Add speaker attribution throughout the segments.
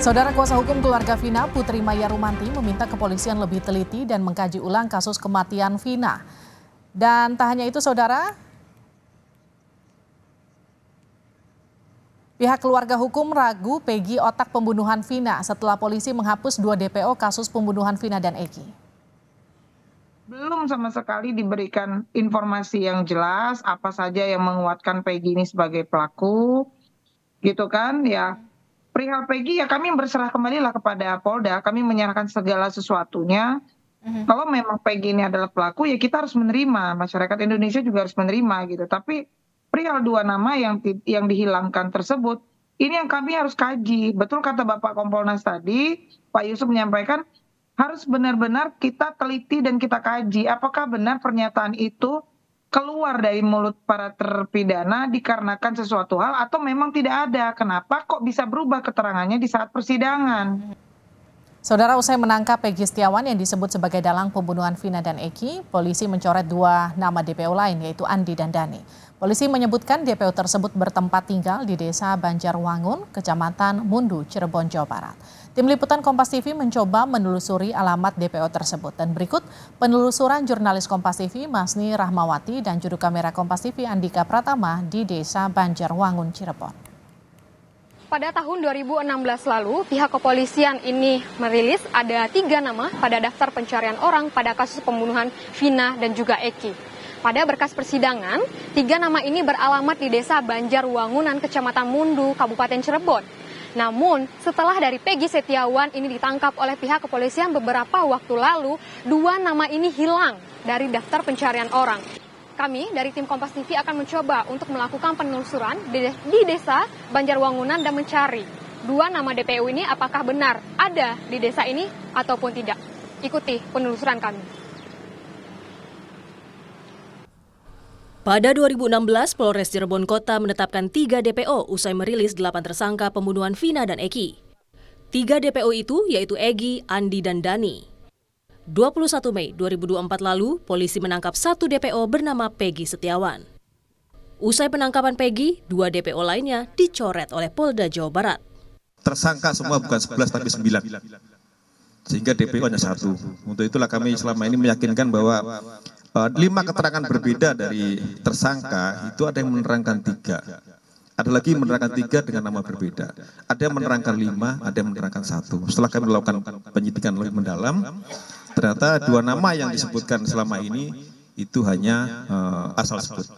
Speaker 1: Saudara kuasa hukum keluarga Vina, Putri Maya Rumanti meminta kepolisian lebih teliti dan mengkaji ulang kasus kematian Vina. Dan tak hanya itu saudara, pihak keluarga hukum ragu Peggy otak pembunuhan Vina setelah polisi menghapus dua DPO kasus pembunuhan Vina dan Eki belum sama sekali diberikan informasi yang jelas apa saja yang menguatkan Peggy ini sebagai pelaku gitu kan ya perihal Peggy ya kami berserah kembali lah kepada Polda. Kami menyerahkan segala sesuatunya. Mm-hmm. Kalau memang Peggy ini adalah pelaku ya kita harus menerima. Masyarakat Indonesia juga harus menerima gitu. Tapi perihal dua nama yang yang dihilangkan tersebut ini yang kami harus kaji. Betul kata Bapak Kompolnas tadi, Pak Yusuf menyampaikan harus benar-benar kita teliti dan kita kaji apakah benar pernyataan itu keluar dari mulut para terpidana dikarenakan sesuatu hal atau memang tidak ada. Kenapa kok bisa berubah keterangannya di saat persidangan? Saudara usai menangkap Peggy Setiawan yang disebut sebagai dalang pembunuhan Vina dan Eki, polisi mencoret dua nama DPO lain yaitu Andi dan Dani. Polisi menyebutkan DPO tersebut bertempat tinggal di desa Banjarwangun, kecamatan Mundu, Cirebon, Jawa Barat. Tim Liputan Kompas TV mencoba menelusuri alamat DPO tersebut. Dan berikut penelusuran jurnalis Kompas TV Masni Rahmawati dan juru kamera Kompas TV Andika Pratama di Desa Banjarwangun, Cirebon.
Speaker 2: Pada tahun 2016 lalu, pihak kepolisian ini merilis ada tiga nama pada daftar pencarian orang pada kasus pembunuhan Vina dan juga Eki. Pada berkas persidangan, tiga nama ini beralamat di desa Banjarwangunan, Kecamatan Mundu, Kabupaten Cirebon. Namun setelah dari Peggy Setiawan ini ditangkap oleh pihak kepolisian beberapa waktu lalu, dua nama ini hilang dari daftar pencarian orang. Kami dari tim Kompas TV akan mencoba untuk melakukan penelusuran di desa Banjarwangunan dan mencari dua nama DPU ini apakah benar ada di desa ini ataupun tidak. Ikuti penelusuran kami.
Speaker 3: Pada 2016, Polres Cirebon Kota menetapkan tiga DPO usai merilis delapan tersangka pembunuhan Vina dan Eki. Tiga DPO itu yaitu Egi, Andi, dan Dani. 21 Mei 2024 lalu, polisi menangkap satu DPO bernama Peggy Setiawan. Usai penangkapan Peggy, dua DPO lainnya dicoret oleh Polda Jawa Barat.
Speaker 4: Tersangka
Speaker 5: semua bukan 11 tapi 9. Sehingga DPO hanya satu. Untuk itulah kami selama ini meyakinkan bahwa Eh, eh, lima keterangan berbeda dari tersangka itu ada yang menerangkan tiga ada lagi menerangkan tiga dengan nama berbeda. Ada yang menerangkan lima, ada yang menerangkan satu. Setelah kami melakukan penyidikan lebih mendalam, ternyata dua nama yang disebutkan selama ini itu hanya uh, asal sebut.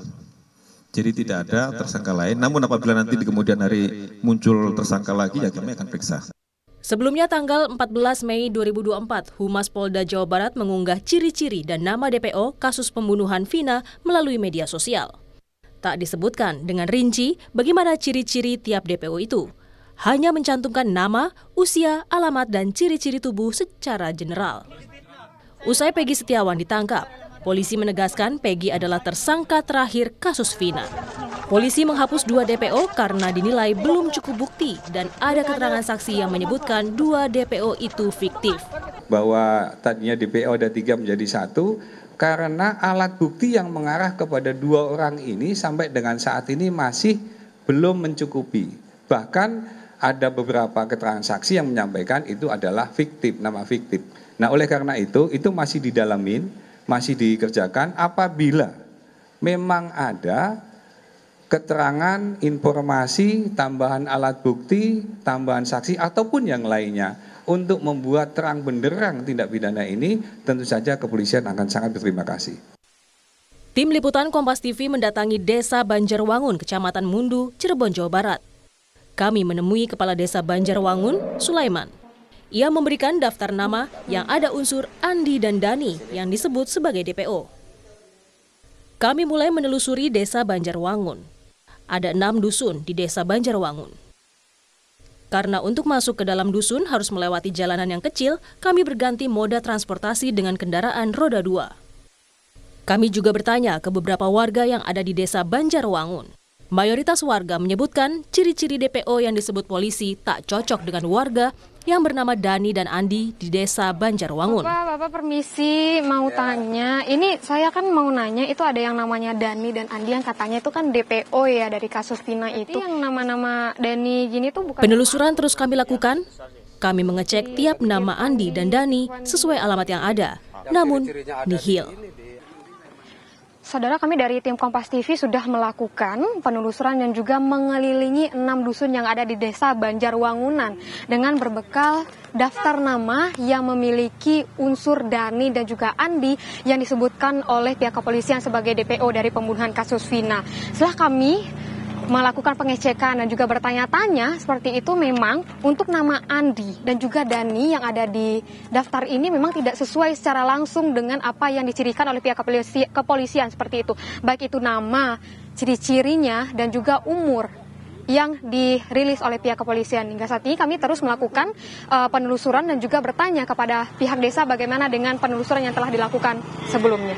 Speaker 5: Jadi tidak ada tersangka lain. Namun apabila nanti di kemudian hari muncul tersangka lagi, ya kami akan periksa.
Speaker 3: Sebelumnya tanggal 14 Mei 2024, Humas Polda Jawa Barat mengunggah ciri-ciri dan nama DPO kasus pembunuhan Vina melalui media sosial. Tak disebutkan dengan rinci bagaimana ciri-ciri tiap DPO itu. Hanya mencantumkan nama, usia, alamat, dan ciri-ciri tubuh secara general. Usai Peggy Setiawan ditangkap, polisi menegaskan Peggy adalah tersangka terakhir kasus Vina. Polisi menghapus dua DPO karena dinilai belum cukup bukti dan ada keterangan saksi yang menyebutkan dua DPO itu fiktif.
Speaker 5: Bahwa tadinya DPO ada tiga menjadi satu karena alat bukti yang mengarah kepada dua orang ini sampai dengan saat ini masih belum mencukupi. Bahkan ada beberapa keterangan saksi yang menyampaikan itu adalah fiktif, nama fiktif. Nah, oleh karena itu, itu masih didalamin, masih dikerjakan apabila memang ada keterangan, informasi, tambahan alat bukti, tambahan saksi, ataupun yang lainnya untuk membuat terang benderang tindak pidana ini, tentu saja kepolisian akan sangat berterima kasih.
Speaker 3: Tim Liputan Kompas TV mendatangi Desa Banjarwangun, Kecamatan Mundu, Cirebon, Jawa Barat. Kami menemui Kepala Desa Banjarwangun, Sulaiman. Ia memberikan daftar nama yang ada unsur Andi dan Dani yang disebut sebagai DPO. Kami mulai menelusuri Desa Banjarwangun ada enam dusun di desa Banjarwangun. Karena untuk masuk ke dalam dusun harus melewati jalanan yang kecil, kami berganti moda transportasi dengan kendaraan roda dua. Kami juga bertanya ke beberapa warga yang ada di desa Banjarwangun. Mayoritas warga menyebutkan ciri-ciri DPO yang disebut polisi tak cocok dengan warga yang bernama Dani dan Andi di desa Banjarwangun.
Speaker 2: Bapak, Bapak permisi mau ya. tanya, ini saya kan mau nanya itu ada yang namanya Dani dan Andi yang katanya itu kan DPO ya dari kasus Tina iya. itu. Yang nama-nama Dani gini tuh bukan
Speaker 3: Penelusuran terus kami lakukan. Kami mengecek tiap iya, nama iya. Andi dan Dani sesuai alamat yang ada. Namun nihil.
Speaker 2: Saudara kami dari tim Kompas TV sudah melakukan penelusuran dan juga mengelilingi enam dusun yang ada di desa Banjarwangunan dengan berbekal daftar nama yang memiliki unsur Dani dan juga Andi yang disebutkan oleh pihak kepolisian sebagai DPO dari pembunuhan kasus Vina. Setelah kami melakukan pengecekan dan juga bertanya-tanya seperti itu memang untuk nama Andi dan juga Dani yang ada di daftar ini memang tidak sesuai secara langsung dengan apa yang dicirikan oleh pihak kepolisian, seperti itu. Baik itu nama, ciri-cirinya dan juga umur yang dirilis oleh pihak kepolisian. Hingga saat ini kami terus melakukan uh, penelusuran dan juga bertanya kepada pihak desa bagaimana dengan penelusuran yang telah dilakukan sebelumnya.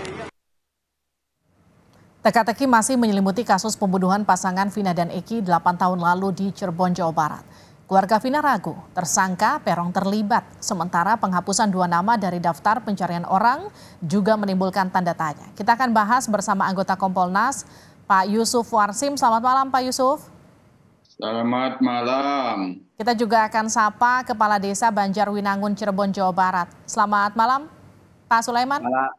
Speaker 1: Teka-teki masih menyelimuti kasus pembunuhan pasangan Vina dan Eki 8 tahun lalu di Cirebon, Jawa Barat. Keluarga Vina ragu, tersangka Perong terlibat, sementara penghapusan dua nama dari daftar pencarian orang juga menimbulkan tanda tanya. Kita akan bahas bersama anggota Kompolnas, Pak Yusuf Warsim. Selamat malam Pak Yusuf.
Speaker 5: Selamat malam.
Speaker 1: Kita juga akan sapa Kepala Desa Banjarwinangun Cirebon, Jawa Barat. Selamat malam Pak Sulaiman. Malam.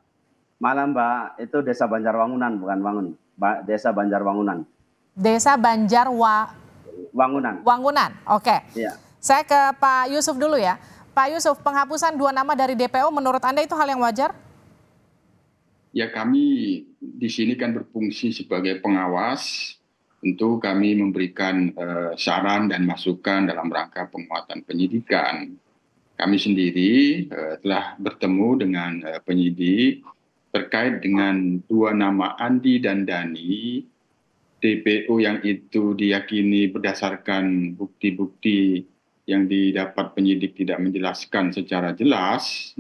Speaker 4: Malam Mbak, itu Desa Banjarwangunan bukan Wangun. Ba Desa Banjarwangunan.
Speaker 1: Desa Banjar
Speaker 4: Wangunan.
Speaker 1: Wangunan, oke. Okay. Iya. Saya ke Pak Yusuf dulu ya. Pak Yusuf, penghapusan dua nama dari DPO menurut Anda itu hal yang wajar?
Speaker 5: Ya kami di sini kan berfungsi sebagai pengawas. Tentu kami memberikan eh, saran dan masukan dalam rangka penguatan penyidikan. Kami sendiri eh, telah bertemu dengan eh, penyidik terkait dengan dua nama Andi dan Dani, TPU yang itu diyakini berdasarkan bukti-bukti yang didapat penyidik tidak menjelaskan secara jelas,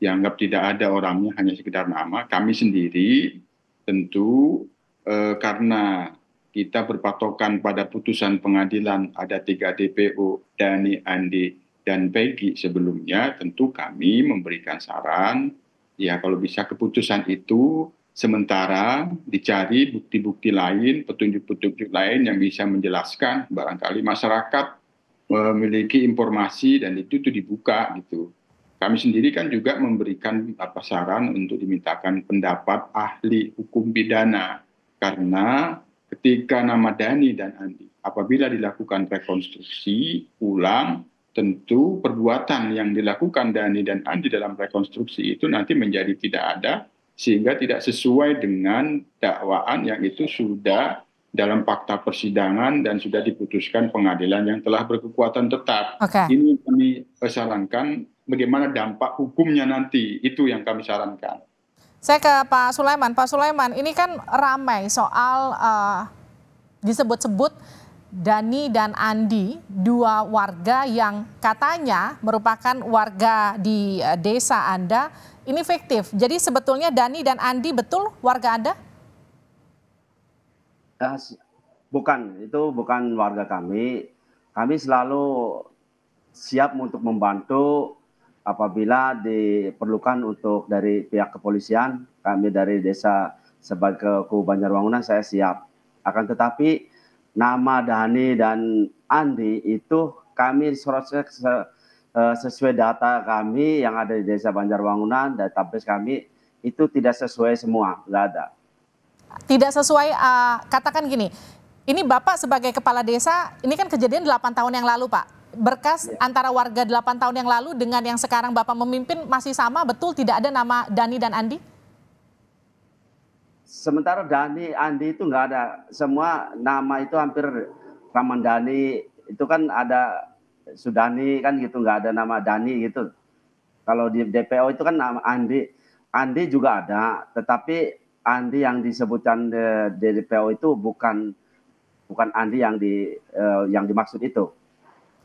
Speaker 5: dianggap tidak ada orangnya hanya sekedar nama. Kami sendiri tentu eh, karena kita berpatokan pada putusan pengadilan ada tiga DPO, Dani, Andi, dan Peggy sebelumnya, tentu kami memberikan saran ya kalau bisa keputusan itu sementara dicari bukti-bukti lain, petunjuk-petunjuk lain yang bisa menjelaskan barangkali masyarakat memiliki informasi dan itu tuh dibuka gitu. Kami sendiri kan juga memberikan apa saran untuk dimintakan pendapat ahli hukum pidana karena ketika nama Dani dan Andi apabila dilakukan rekonstruksi ulang tentu perbuatan yang dilakukan Dani dan Andi dalam rekonstruksi itu nanti menjadi tidak ada sehingga tidak sesuai dengan dakwaan yang itu sudah dalam fakta persidangan dan sudah diputuskan pengadilan yang telah berkekuatan tetap. Okay. Ini kami eh, sarankan bagaimana dampak hukumnya nanti itu yang kami sarankan.
Speaker 1: Saya ke Pak Sulaiman. Pak Sulaiman, ini kan ramai soal uh, disebut-sebut Dani dan Andi, dua warga yang katanya merupakan warga di eh, desa Anda, ini fiktif. Jadi sebetulnya Dani dan Andi betul warga Anda?
Speaker 4: Eh, bukan, itu bukan warga kami. Kami selalu siap untuk membantu apabila diperlukan untuk dari pihak kepolisian, kami dari desa sebagai Kubu Banjarwangunan saya siap. Akan tetapi nama Dani dan Andi itu kami cross check sesuai data kami yang ada di Desa Banjarwangunan, dan database kami itu tidak sesuai semua, nggak ada.
Speaker 1: Tidak sesuai, uh, katakan gini, ini Bapak sebagai Kepala Desa, ini kan kejadian 8 tahun yang lalu Pak. Berkas ya. antara warga 8 tahun yang lalu dengan yang sekarang Bapak memimpin masih sama, betul tidak ada nama Dani dan
Speaker 4: Andi? sementara Dani Andi itu nggak ada semua nama itu hampir Raman Dani itu kan ada Sudani kan gitu nggak ada nama Dani gitu kalau di DPO itu kan nama Andi Andi juga ada tetapi Andi yang disebutkan di DPO itu bukan bukan Andi yang di uh, yang dimaksud itu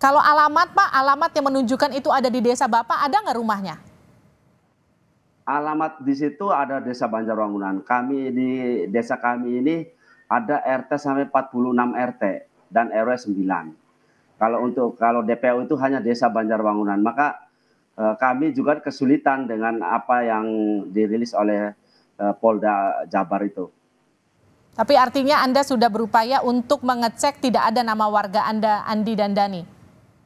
Speaker 1: kalau alamat Pak alamat yang menunjukkan itu ada di desa Bapak ada nggak rumahnya
Speaker 4: alamat di situ ada Desa Banjarwangunan. Kami di desa kami ini ada RT sampai 46 RT dan RW 9. Kalau untuk kalau DPO itu hanya Desa Banjarwangunan, maka eh, kami juga kesulitan dengan apa yang dirilis oleh eh, Polda Jabar itu.
Speaker 1: Tapi artinya Anda sudah berupaya untuk mengecek tidak ada nama warga Anda Andi dan Dani.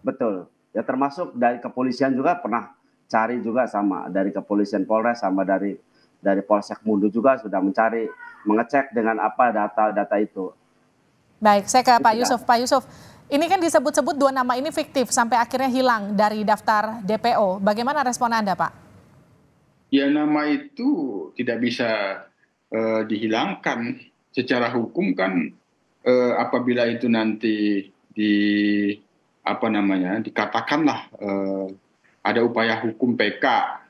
Speaker 4: Betul. Ya termasuk dari kepolisian juga pernah cari juga sama dari kepolisian Polres sama dari dari Polsek Mundu juga sudah mencari mengecek dengan apa data-data itu.
Speaker 1: Baik, saya ke Pak Yusuf. Pak Yusuf, ini kan disebut-sebut dua nama ini fiktif sampai akhirnya hilang dari daftar DPO. Bagaimana respon Anda, Pak?
Speaker 5: Ya nama itu tidak bisa uh, dihilangkan secara hukum kan uh, apabila itu nanti di apa namanya dikatakanlah uh, ada upaya hukum pk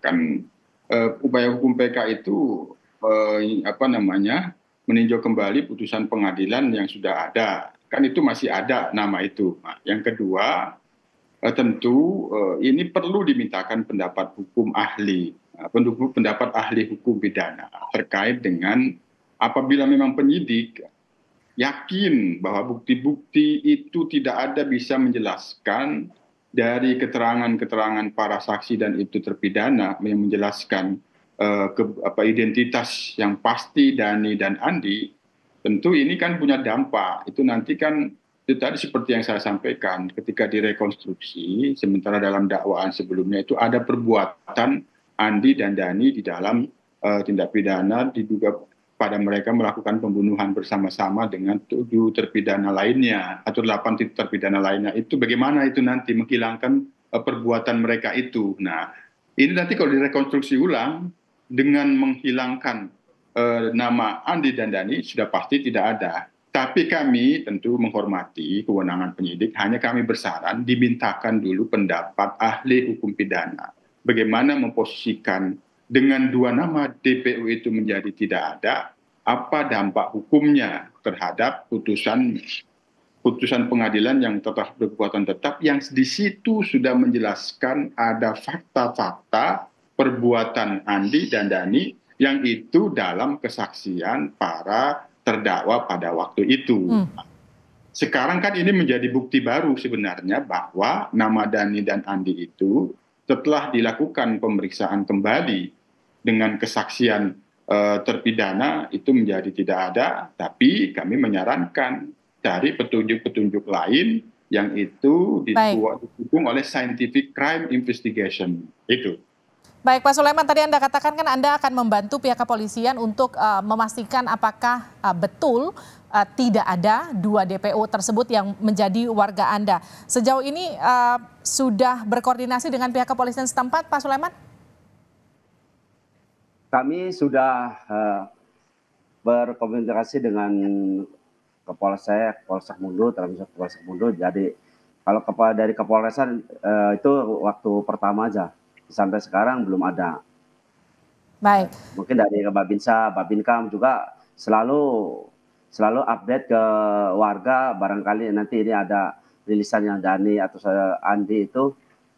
Speaker 5: kan eh, upaya hukum pk itu eh, apa namanya meninjau kembali putusan pengadilan yang sudah ada kan itu masih ada nama itu yang kedua eh, tentu ini perlu dimintakan pendapat hukum ahli pendapat ahli hukum pidana terkait dengan apabila memang penyidik yakin bahwa bukti-bukti itu tidak ada bisa menjelaskan dari keterangan-keterangan para saksi dan itu terpidana yang menjelaskan uh, ke, apa, identitas yang pasti Dani dan Andi, tentu ini kan punya dampak. Itu nanti kan itu tadi seperti yang saya sampaikan ketika direkonstruksi, sementara dalam dakwaan sebelumnya itu ada perbuatan Andi dan Dani di dalam uh, tindak pidana diduga pada mereka melakukan pembunuhan bersama-sama dengan tujuh terpidana lainnya atau delapan terpidana lainnya itu bagaimana itu nanti menghilangkan eh, perbuatan mereka itu. Nah, ini nanti kalau direkonstruksi ulang dengan menghilangkan eh, nama Andi dan Dani sudah pasti tidak ada. Tapi kami tentu menghormati kewenangan penyidik, hanya kami bersaran dimintakan dulu pendapat ahli hukum pidana. Bagaimana memposisikan dengan dua nama DPO itu menjadi tidak ada, apa dampak hukumnya terhadap putusan putusan pengadilan yang tetap berkekuatan tetap yang di situ sudah menjelaskan ada fakta-fakta perbuatan Andi dan Dani yang itu dalam kesaksian para terdakwa pada waktu itu. Hmm. Sekarang kan ini menjadi bukti baru sebenarnya bahwa nama Dani dan Andi itu setelah dilakukan pemeriksaan kembali dengan kesaksian e, terpidana itu menjadi tidak ada, tapi kami menyarankan dari petunjuk-petunjuk lain yang itu didukung oleh scientific crime investigation itu.
Speaker 1: Baik Pak Sulaiman, tadi Anda katakan kan Anda akan membantu pihak kepolisian untuk uh, memastikan apakah uh, betul uh, tidak ada dua DPO tersebut yang menjadi warga Anda. Sejauh ini uh, sudah berkoordinasi dengan pihak kepolisian setempat, Pak Sulaiman?
Speaker 4: Kami sudah uh, berkomunikasi dengan Kepolsek, Polsek Mundo, termasuk Polsek Mundo. Jadi kalau kepala dari kepolisian uh, itu waktu pertama aja. Sampai sekarang belum ada. Baik. Mungkin dari Babinsa, Babinkam juga selalu selalu update ke warga barangkali nanti ini ada rilisan yang Dani atau saya Andi itu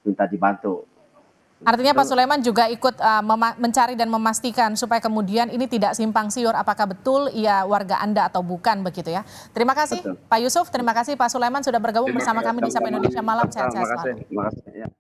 Speaker 4: minta dibantu.
Speaker 1: Artinya Pak Sulaiman juga ikut uh, mencari dan memastikan supaya kemudian ini tidak simpang siur apakah betul ia warga Anda atau bukan begitu ya. Terima kasih betul. Pak Yusuf, terima kasih Pak Sulaiman sudah bergabung terima bersama kami di Sapa Indonesia Malam. Sehat-sehat selalu.
Speaker 4: Terima kasih.
Speaker 3: Ya.